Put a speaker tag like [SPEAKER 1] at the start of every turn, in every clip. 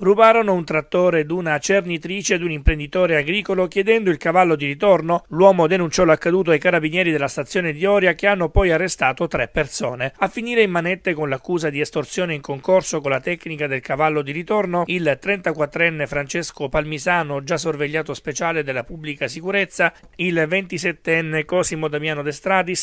[SPEAKER 1] Rubarono un trattore ed una cernitrice ad un imprenditore agricolo chiedendo il cavallo di ritorno. L'uomo denunciò l'accaduto ai carabinieri della stazione di Oria che hanno poi arrestato tre persone. A finire in manette con l'accusa di estorsione in concorso con la tecnica del cavallo di ritorno, il 34enne Francesco Palmisano, già sorvegliato speciale della pubblica sicurezza, il 27enne Cosimo Damiano De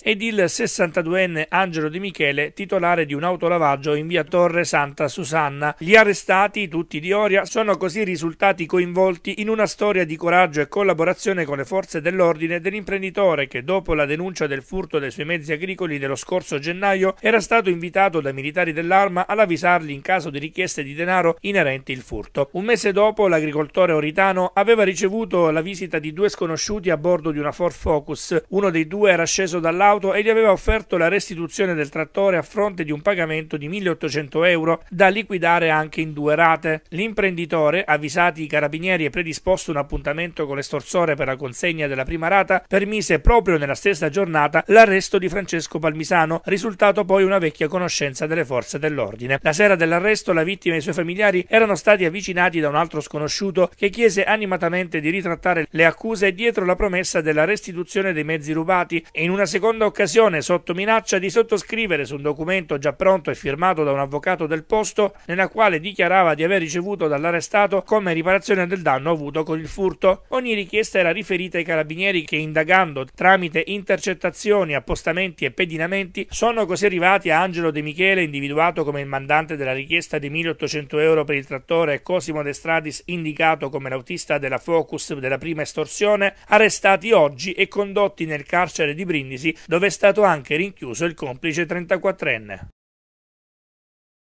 [SPEAKER 1] ed il 62enne Angelo Di Michele, titolare di un autolavaggio in via Torre Santa Susanna. Gli arrestati, tutti di Oria sono così risultati coinvolti in una storia di coraggio e collaborazione con le forze dell'ordine dell'imprenditore che dopo la denuncia del furto dei suoi mezzi agricoli dello scorso gennaio era stato invitato dai militari dell'arma ad avvisarli in caso di richieste di denaro inerenti il furto. Un mese dopo l'agricoltore oritano aveva ricevuto la visita di due sconosciuti a bordo di una Ford Focus. Uno dei due era sceso dall'auto e gli aveva offerto la restituzione del trattore a fronte di un pagamento di 1800 euro da liquidare anche in due rate. L'imprenditore, avvisati i carabinieri e predisposto un appuntamento con l'estorsore per la consegna della prima rata, permise proprio nella stessa giornata l'arresto di Francesco Palmisano, risultato poi una vecchia conoscenza delle forze dell'ordine. La sera dell'arresto la vittima e i suoi familiari erano stati avvicinati da un altro sconosciuto che chiese animatamente di ritrattare le accuse dietro la promessa della restituzione dei mezzi rubati e in una seconda occasione sotto minaccia di sottoscrivere su un documento già pronto e firmato da un avvocato del posto nella quale dichiarava di aver ricevuto ricevuto dall'arrestato come riparazione del danno avuto con il furto. Ogni richiesta era riferita ai carabinieri che indagando tramite intercettazioni, appostamenti e pedinamenti sono così arrivati a Angelo De Michele individuato come il mandante della richiesta di 1800 euro per il trattore e Cosimo De Stratis indicato come l'autista della Focus della prima estorsione, arrestati oggi e condotti nel carcere di Brindisi dove è stato anche rinchiuso il complice 34enne.